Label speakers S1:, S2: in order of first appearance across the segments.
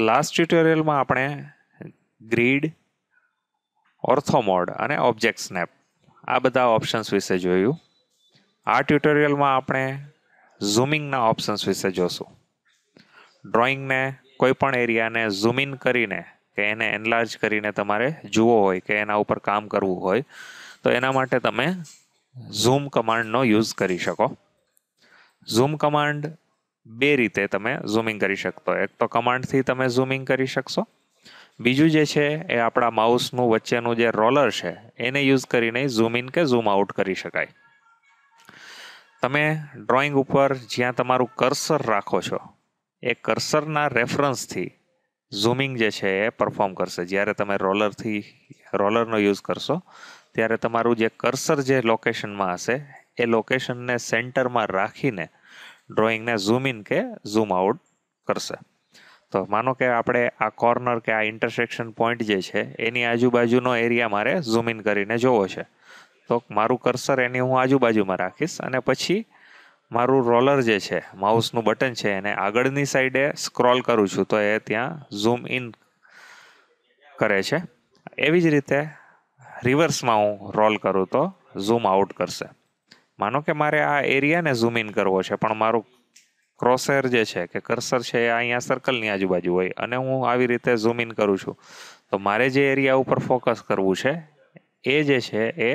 S1: last ટ્યુટોરિયલમાં આપણે grid ઓર્થોમોડ અને object snap આ બધા ઓપ્શન્સ વિશે જોયું આ ટ્યુટોરિયલમાં આપણે ઝૂમિંગના ઓપ્શન્સ વિશે જોશું ડ્રોઈંગને કોઈ પણ એરિયાને ઝૂમ ઇન કરીને કે એને એનલાર્જ કરીને તમારે જુઓ હોય કે એના ઉપર કામ કરવું હોય તો એના માટે તમે ઝૂમ કમાન્ડનો યુઝ કરી શકો ઝૂમ કમાન્ડ બે રીતે તમે ઝૂમિંગ કરી શકતો એક તો કમાન્ડથી તમે ઝૂમિંગ કરી શકશો બીજું જે છે એ આપણા માઉસનું વચ્ચેનું જે રોલર છે એને યુઝ કરીને ઝૂમ ઇન કે ઝૂમ આઉટ કરી શકાય તમે ડ્રોઈંગ ઉપર જ્યાં તમારું કર્સર રાખો છો એ કર્સરના રેફરન્સથી ઝૂમિંગ જે છે એ પરફોર્મ કરશે જ્યારે તમે રોલરથી રોલરનો યુઝ કરશો ત્યારે તમારું જે કર્સર જે લોકેશનમાં હશે એ લોકેશનને સેન્ટરમાં રાખીને ડ્રોઈંગને ઝૂમ ઇન કે ઝૂમ આઉટ કરશે તો માનો કે આપણે આ કોર્નર કે આ ઇન્ટરસેક્શન પોઈન્ટ જે છે એની આજુબાજુનો એરિયા મારે ઝૂમ ઇન કરીને જોવો છે તો મારું કર્સર એની હું આજુબાજુમાં રાખીશ અને પછી મારું રોલર જે છે માઉસનું બટન છે એને આગળની સાઈડે સ્ક્રોલ કરું છું તો એ ત્યાં ઝૂમ ઇન કરે છે એવી જ રીતે રિવર્સમાં હું રોલ કરું તો ઝૂમ આઉટ કરશે માનો કે મારે આ એરિયાને ઝૂમ ઇન કરવો છે પણ મારું ક્રોસેર જે છે કે કર્સર છે એ અહીંયા સર્કલની આજુબાજુ હોય અને હું આવી રીતે ઝૂમ ઇન કરું છું તો મારે જે એરિયા ઉપર ફોકસ કરવું છે એ જે છે એ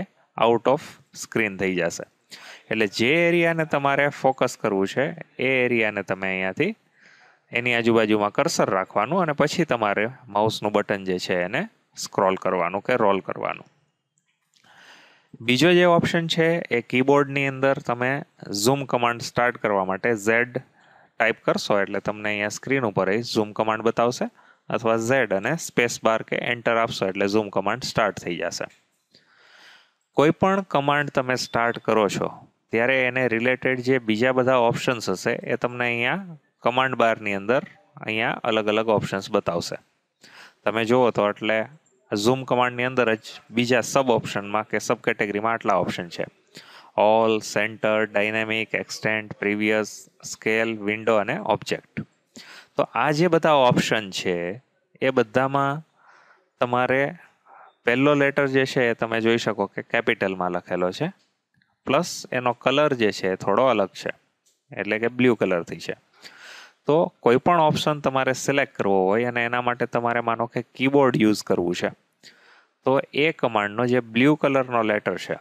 S1: આઉટ ઓફ સ્ક્રીન થઈ જશે એટલે જે એરિયાને તમારે ફોકસ કરવું છે એ એરિયાને તમે અહીંયાથી એની આજુબાજુમાં કર્સર રાખવાનું અને પછી તમારે માઉસનું બટન જે છે એને સ્ક્રોલ કરવાનું કે રોલ કરવાનું બીજો જે ઓપ્શન છે એ કીબોર્ડની અંદર તમે ઝૂમ કમાન્ડ સ્ટાર્ટ કરવા માટે ઝેડ ટાઈપ કરશો એટલે તમને અહીંયા સ્ક્રીન ઉપર એ ઝૂમ કમાન્ડ બતાવશે અથવા ઝેડ અને સ્પેસ બાર કે એન્ટર આપશો એટલે ઝૂમ કમાન્ડ સ્ટાર્ટ થઈ જશે કોઈપણ કમાન્ડ તમે સ્ટાર્ટ કરો છો ત્યારે એને રિલેટેડ જે બીજા બધા ઓપ્શન્સ હશે એ તમને અહીંયા કમાન્ડ બારની અંદર અહીંયા અલગ અલગ ઓપ્શન્સ બતાવશે તમે જુઓ તો એટલે ઝૂમ કમાન્ડની અંદર જ બીજા સબ ઓપ્શનમાં કે સબ કેટેગરીમાં આટલા ઓપ્શન છે all centre dynamic extent previous scale window અને ઓબ્જેક્ટ તો આ જે બધા ઓપ્શન છે એ બધામાં તમારે પહેલો લેટર જે છે એ તમે જોઈ શકો કે કેપિટલમાં લખેલો છે પ્લસ એનો કલર જે છે થોડો અલગ છે એટલે કે બ્લુ કલરથી છે તો કોઈ પણ ઓપ્શન તમારે સિલેક્ટ કરવો હોય અને એના માટે તમારે માનો કે કીબોર્ડ યુઝ કરવું છે તો એ કમાન્ડનો જે બ્લુ કલરનો લેટર છે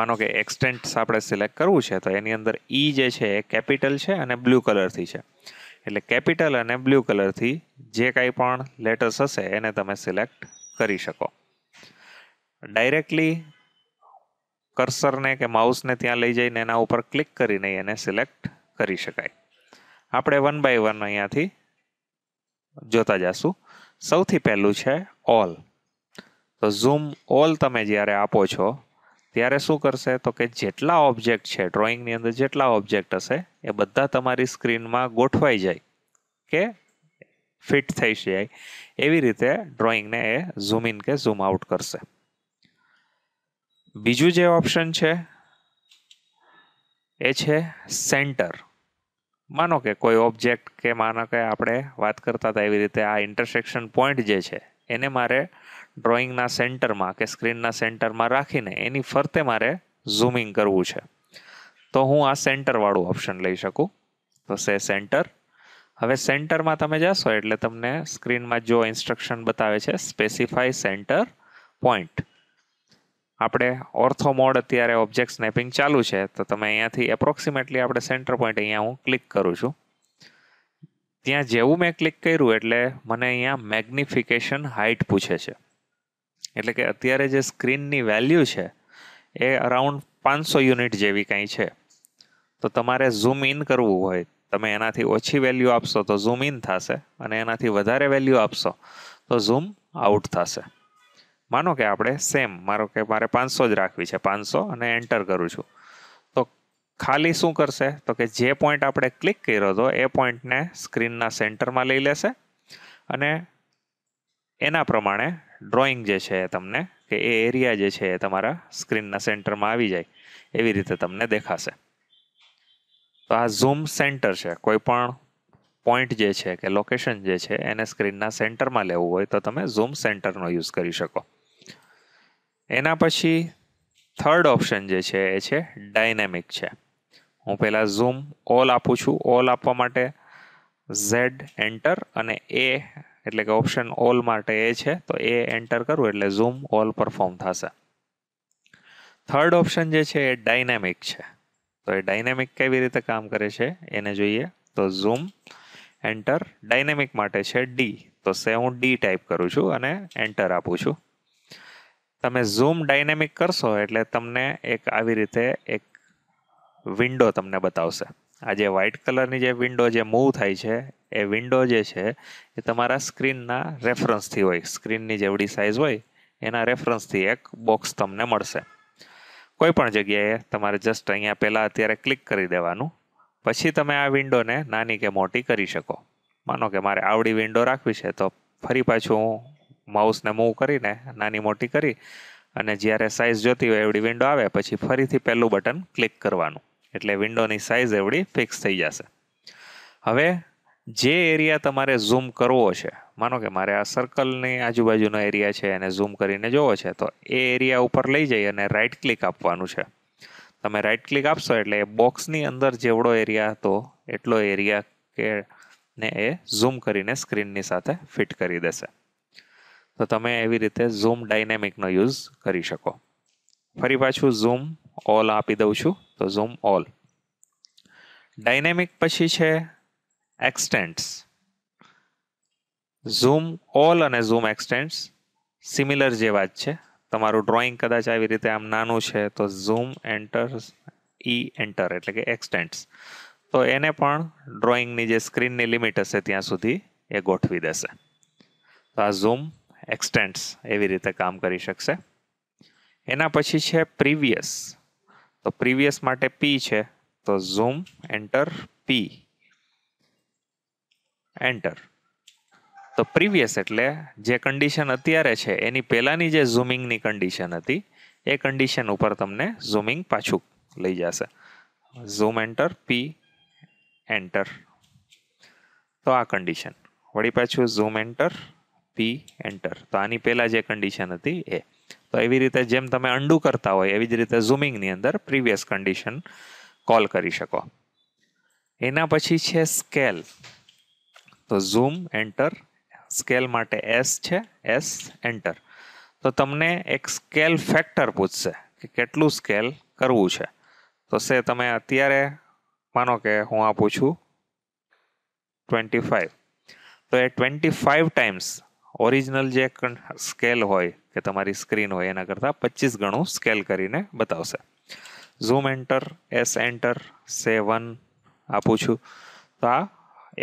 S1: માનો કે એક્સટેન્ટ્સ આપણે સિલેક્ટ કરવું છે તો એની અંદર ઈ e જે છે એ કેપિટલ છે અને બ્લુ કલરથી છે એટલે કેપિટલ અને બ્લુ કલરથી જે કાંઈ પણ લેટર્સ હશે એને તમે સિલેક્ટ કરી શકો ડાયરેક્ટલી કર્સરને કે માઉસને ત્યાં લઈ જઈને એના ઉપર ક્લિક કરીને એને સિલેક્ટ કરી શકાય આપણે વન બાય વન અહીંયાથી જોતા જશું સૌથી પહેલું છે ઓલ તો ઝૂમ ઓલ તમે જ્યારે આપો છો ત્યારે શું કરશે તો કે જેટલા ઓબ્જેક્ટ છે ડ્રોઈંગની અંદર જેટલા ઓબ્જેક્ટ હશે એ બધા તમારી સ્ક્રીનમાં ગોઠવાઈ જાય કે ફિટ થઈ જાય એવી રીતે ડ્રોઈંગને એ ઝૂમ ઇન કે ઝૂમ આઉટ કરશે બીજું જે ઓપ્શન છે એ છે સેન્ટર માનો કે કોઈ ઓબ્જેક્ટ કે માનો કે આપણે વાત કરતા હતા એવી રીતે આ ઇન્ટરસેક્શન પોઈન્ટ જે છે એને મારે ડ્રોઈંગના સેન્ટરમાં કે સ્ક્રીનના સેન્ટરમાં રાખીને એની ફરતે મારે ઝૂમિંગ કરવું છે તો હું આ સેન્ટરવાળું ઓપ્શન લઈ શકું તો સે સેન્ટર હવે સેન્ટરમાં તમે જશો એટલે તમને સ્ક્રીનમાં જો ઇન્સ્ટ્રક્શન બતાવે છે સ્પેસિફાઈ સેન્ટર પોઈન્ટ આપણે ઓર્થો મોડ અત્યારે ઓબ્જેક્ટ સ્નેપિંગ ચાલુ છે તો તમે અહીંયાથી એપ્રોક્સિમેટલી આપણે સેન્ટર પોઈન્ટ અહીંયા હું ક્લિક કરું છું ત્યાં જેવું મેં ક્લિક કર્યું એટલે મને અહીંયા મેગ્નિફિકેશન હાઇટ પૂછે છે એટલે કે અત્યારે જે સ્ક્રીનની વેલ્યુ છે એ અરાઉન્ડ પાંચસો યુનિટ જેવી કંઈ છે તો તમારે ઝૂમ ઇન કરવું હોય તમે એનાથી ઓછી વેલ્યુ આપશો તો ઝૂમ ઇન થશે અને એનાથી વધારે વેલ્યુ આપશો તો ઝૂમ આઉટ થશે માનો કે આપણે સેમ મારો કે મારે પાંચસો જ રાખવી છે પાંચસો અને એન્ટર કરું છું તો ખાલી શું કરશે તો કે જે પોઈન્ટ આપણે ક્લિક કર્યો હતો એ પોઈન્ટને સ્ક્રીનના સેન્ટરમાં લઈ લેશે અને એના પ્રમાણે ડ્રોઈંગ જે છે એ તમને કે એ એરિયા જે છે એ તમારા સ્ક્રીનના સેન્ટરમાં આવી જાય એવી રીતે તમને દેખાશે તો આ ઝૂમ સેન્ટર છે કોઈ પણ પોઈન્ટ જે છે કે લોકેશન જે છે એને સ્ક્રીનના સેન્ટરમાં લેવું હોય તો તમે ઝૂમ સેન્ટરનો યુઝ કરી શકો એના પછી થર્ડ ઓપ્શન જે છે એ છે ડાયનેમિક છે હું પહેલાં ઝૂમ ઓલ આપું છું ઓલ આપવા માટે ઝેડ એન્ટર અને એ એટલે કે ઓપ્શન ઓલ માટે એ છે તો એ એન્ટર કરવું એટલે ઝૂમ ઓલ પરફોર્મ થશે થર્ડ ઓપ્શન જે છે એ ડાયનેમિક છે તો એ ડાયનેમિક કેવી રીતે કામ કરે છે એને જોઈએ તો ઝૂમ એન્ટર ડાયનેમિક માટે છે ડી તો સે હું ડી ટાઈપ કરું છું અને એન્ટર આપું છું તમે ઝૂમ ડાયનેમિક કરશો એટલે તમને એક આવી રીતે એક વિન્ડો તમને બતાવશે આ જે વ્હાઇટ કલરની જે વિન્ડો જે મૂવ થાય છે એ વિન્ડો જે છે એ તમારા સ્ક્રીનના રેફરન્સથી હોય સ્ક્રીનની જેવડી સાઇઝ હોય એના રેફરન્સથી એક બોક્સ તમને મળશે કોઈ પણ જગ્યાએ તમારે જસ્ટ અહીંયા પહેલાં અત્યારે ક્લિક કરી દેવાનું પછી તમે આ વિન્ડોને નાની કે મોટી કરી શકો માનો કે મારે આવડી વિન્ડો રાખવી છે તો ફરી પાછું હું માઉસને મૂવ કરીને નાની મોટી કરી અને જ્યારે સાઇઝ જોતી હોય એવડી વિન્ડો આવે પછી ફરીથી પહેલું બટન ક્લિક કરવાનું એટલે વિન્ડોની સાઇઝ એવડી ફિક્સ થઈ જશે હવે જે એરિયા તમારે ઝૂમ કરવો છે માનો કે મારે આ સર્કલની આજુબાજુનો એરિયા છે એને ઝૂમ કરીને જોવો છે તો એ એરિયા ઉપર લઈ જઈ અને રાઇટ ક્લિક આપવાનું છે તમે રાઇટ ક્લિક આપશો એટલે એ બોક્સની અંદર જેવડો એરિયા હતો એટલો એરિયા કે ને એ ઝૂમ કરીને સ્ક્રીનની સાથે ફિટ કરી દેશે તો તમે એવી રીતે ઝૂમ ડાયનેમિકનો યુઝ કરી શકો ફરી પાછું ઝૂમ ઓલ આપી દઉં છું તો ઝૂમ ઓલ ડાયનેમિક પછી છે એક્સટેન્ટ્સ ઝૂમ ઓલ અને ઝૂમ એક્સટેન્ટ્સ સિમિલર જેવા જ છે તમારું ડ્રોઈંગ કદાચ આવી રીતે આમ નાનું છે તો ઝૂમ એન્ટર ઈ એન્ટર એટલે કે એક્સટેન્ટ્સ તો એને પણ ડ્રોઈંગની જે સ્ક્રીનની લિમિટ હશે ત્યાં સુધી એ ગોઠવી દેશે તો આ ઝૂમ એક્સટેન્ટ્સ એવી રીતે કામ કરી શકશે એના પછી છે પ્રીવિયસ તો પ્રીવિયસ માટે પી છે તો ઝૂમ એન્ટર પી એન્ટર તો પ્રીવિયસ એટલે જે કન્ડિશન અત્યારે છે એની પહેલાંની જે ઝૂમિંગની કન્ડિશન હતી એ કન્ડિશન ઉપર તમને ઝૂમિંગ પાછું લઈ જશે ઝૂમ એન્ટર પી એન્ટર તો આ કન્ડિશન વળી પાછું ઝૂમ એન્ટર પી એન્ટર તો આની પહેલાં જે કન્ડિશન હતી એ તો એવી રીતે જેમ તમે અન્ડુ કરતા હોય એવી જ રીતે ઝૂમિંગની અંદર પ્રીવિયસ કન્ડિશન કોલ કરી શકો એના પછી છે સ્કેલ તો ઝૂમ એન્ટર સ્કેલ માટે એસ છે એસ એન્ટર તો તમને એક સ્કેલ ફેક્ટર પૂછશે કે કેટલું સ્કેલ કરવું છે તો સે તમે અત્યારે માનો કે હું આ પૂછું ટ્વેન્ટી ફાઇવ તો એ ટ્વેન્ટી ફાઇવ ટાઈમ્સ ઓરિજિનલ જે સ્કેલ હોય કે તમારી સ્ક્રીન હોય એના કરતાં પચીસ ગણું સ્કેલ કરીને બતાવશે zoom enter S enter say one આપું છું તો આ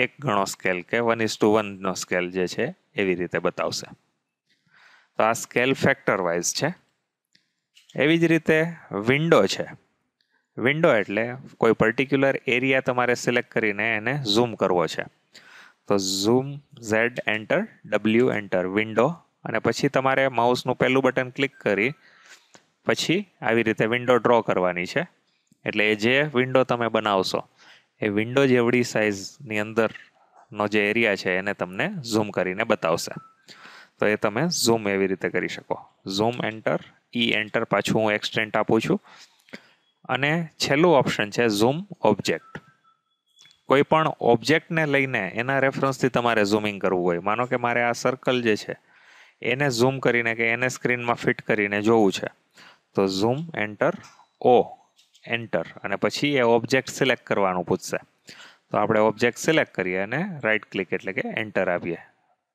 S1: એક ગણો સ્કેલ કે વન ઇઝ ટુ વનનો સ્કેલ જે છે એવી રીતે બતાવશે તો આ સ્કેલ ફેક્ટર વાઇઝ છે એવી જ રીતે વિન્ડો છે વિન્ડો એટલે કોઈ પર્ટિક્યુલર એરિયા તમારે સિલેક્ટ કરીને એને ઝૂમ કરવો છે તો zoom Z enter W enter window અને પછી તમારે માઉસનું પહેલું બટન ક્લિક કરી પછી આવી રીતે વિન્ડો ડ્રો કરવાની છે એટલે એ જે વિન્ડો તમે બનાવશો એ વિન્ડો જેવડી સાઇઝની અંદરનો જે એરિયા છે એને તમને ઝૂમ કરીને બતાવશે તો એ તમે ઝૂમ એવી રીતે કરી શકો ઝૂમ એન્ટર ઈ એન્ટર પાછું હું એક્સટેન્ટ આપું છું અને છેલ્લું ઓપ્શન છે ઝૂમ ઓબ્જેક્ટ કોઈ પણ ઓબ્જેક્ટને લઈને એના રેફરન્સથી તમારે ઝૂમિંગ કરવું હોય માનો કે મારે આ સર્કલ જે છે એને ઝૂમ કરીને કે એને સ્ક્રીનમાં ફિટ કરીને જોવું છે તો ઝૂમ એન્ટર ઓ એન્ટર અને પછી એ ઓબ્જેક્ટ સિલેક્ટ કરવાનું પૂછશે તો આપણે ઓબ્જેક્ટ સિલેક્ટ કરીએ અને રાઇટ ક્લિક એટલે કે એન્ટર આપીએ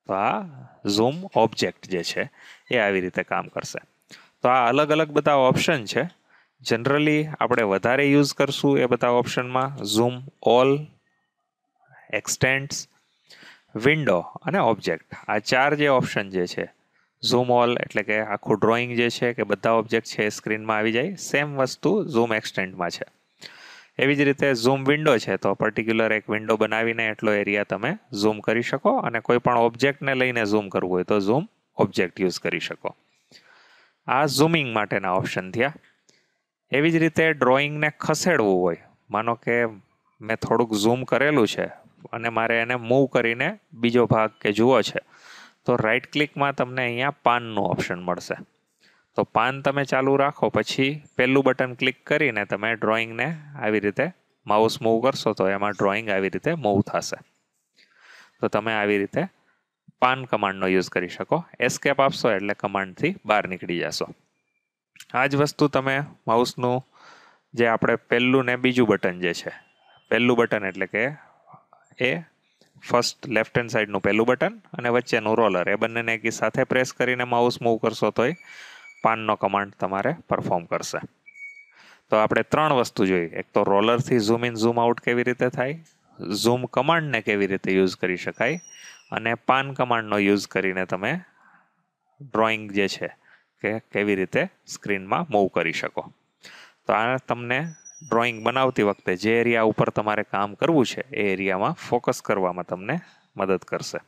S1: તો આ ઝૂમ ઓબ્જેક્ટ જે છે એ આવી રીતે કામ કરશે તો આ અલગ અલગ બધા ઓપ્શન છે જનરલી આપણે વધારે યુઝ કરશું એ બધા ઓપ્શનમાં ઝૂમ ઓલ એક્સટેન્ટ્સ વિન્ડો અને ઓબ્જેક્ટ આ ચાર જે ઓપ્શન જે છે ઝૂમ ઓલ એટલે કે આખું ડ્રોઈંગ જે છે કે બધા ઓબ્જેક્ટ છે સ્ક્રીનમાં આવી જાય સેમ વસ્તુ ઝૂમ એક્સટેન્ટમાં છે એવી જ રીતે ઝૂમ વિન્ડો છે તો પર્ટિક્યુલર એક વિન્ડો બનાવીને એટલો એરિયા તમે ઝૂમ કરી શકો અને કોઈ પણ ઓબ્જેક્ટને લઈને ઝૂમ કરવું હોય તો ઝૂમ ઓબ્જેક્ટ યુઝ કરી શકો આ ઝૂમિંગ માટેના ઓપ્શન થયા એવી જ રીતે ડ્રોઈંગને ખસેડવું હોય માનો કે મેં થોડુંક ઝૂમ કરેલું છે અને મારે એને મૂવ કરીને બીજો ભાગ કે જુઓ છે તો રાઈટ ક્લિકમાં તમને અહીંયા પાનનું ઓપ્શન મળશે તો પાન તમે ચાલુ રાખો પછી પહેલું બટન ક્લિક કરીને તમે ડ્રોઈંગને આવી રીતે માઉસ મૂવ કરશો તો એમાં ડ્રોઈંગ આવી રીતે મૂવ થશે તો તમે આવી રીતે પાન કમાન્ડનો યુઝ કરી શકો એસ્કેપ આપશો એટલે કમાન્ડથી બહાર નીકળી જશો આ જ વસ્તુ તમે માઉસનું જે આપણે પહેલું ને બીજું બટન જે છે પહેલું બટન એટલે કે એ ફર્સ્ટ લેફ્ટ હેન્ડ સાઈડનું પહેલું બટન અને વચ્ચેનું રોલર એ બંનેને એક સાથે પ્રેસ કરીને માઉસ મૂવ કરશો તોય પાનનો કમાન્ડ તમારે પરફોર્મ કરશે તો આપણે ત્રણ વસ્તુ જોઈ એક તો રોલરથી ઝૂમ ઇન ઝૂમ આઉટ કેવી રીતે થાય ઝૂમ કમાન્ડને કેવી રીતે યુઝ કરી શકાય અને પાન કમાન્ડનો યુઝ કરીને તમે ડ્રોઈંગ જે છે કે કેવી રીતે સ્ક્રીનમાં મૂવ કરી શકો તો આ તમને ડ્રોઈંગ બનાવતી વખતે જે એરિયા ઉપર તમારે કામ કરવું છે એ એરિયામાં ફોકસ કરવામાં તમને મદદ કરશે